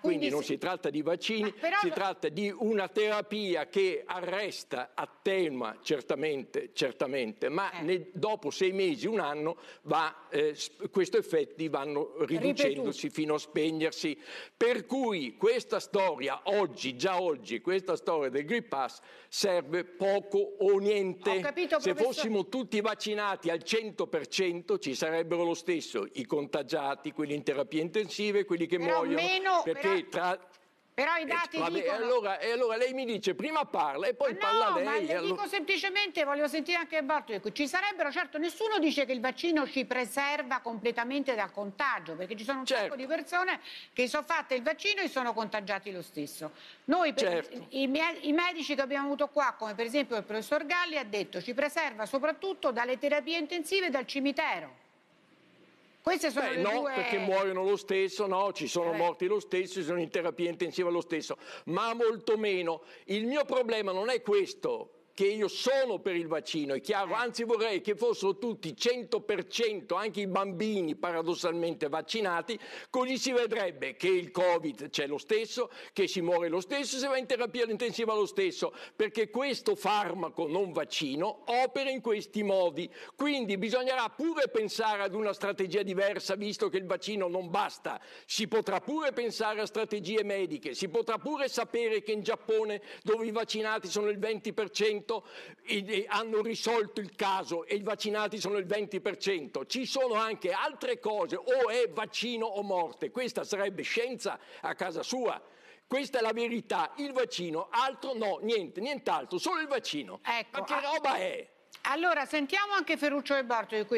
Quindi non si tratta di vaccini, però... si tratta di una terapia che arresta, attenua certamente, certamente ma eh. ne, dopo sei mesi, un anno, va, eh, questi effetti vanno riducendosi Ripetuti. fino a spegnersi. Per cui questa storia oggi, già oggi, questa storia del Green Pass serve poco o niente. Capito, Se professor... fossimo tutti vaccinati al 100% ci sarebbero lo stesso i contagiati, quelli in terapia intensiva e quelli che però muoiono. Meno perché però, tra... Però i dati Vabbè, dicono... E allora, e allora, lei mi dice, prima parla e poi ma parla no, lei. ma le dico semplicemente, voglio sentire anche Bartolomeo, ecco, ci sarebbero, certo, nessuno dice che il vaccino ci preserva completamente dal contagio, perché ci sono un certo. sacco di persone che sono fatte il vaccino e sono contagiati lo stesso. Noi, certo. i, i, medici che abbiamo avuto qua, come per esempio il professor Galli, ha detto, ci preserva soprattutto dalle terapie intensive e dal cimitero. Queste sono Beh, no, due... perché muoiono lo stesso, no, ci sono eh. morti lo stesso, ci sono in terapia intensiva lo stesso, ma molto meno. Il mio problema non è questo, che io sono per il vaccino, è chiaro, eh. anzi vorrei che fossero tutti 100%, anche i bambini paradossalmente vaccinati, così si vedrebbe che il Covid c'è lo stesso, che si muore lo stesso, si va in terapia intensiva lo stesso, perché questo farmaco non vaccino opera in questi modi. Quindi bisognerà pure pensare ad una strategia diversa, visto che il vaccino non basta. Si potrà pure pensare a strategie mediche, si potrà pure sapere che in Giappone, dove i vaccinati sono il 20%, 20% hanno risolto il caso e i vaccinati sono il 20%. Ci sono anche altre cose, o è vaccino o morte. Questa sarebbe scienza a casa sua. Questa è la verità, il vaccino, altro no, niente, nient'altro, solo il vaccino. Ecco, Ma che roba è? Allora, sentiamo anche Ferruccio e Bartoli qui.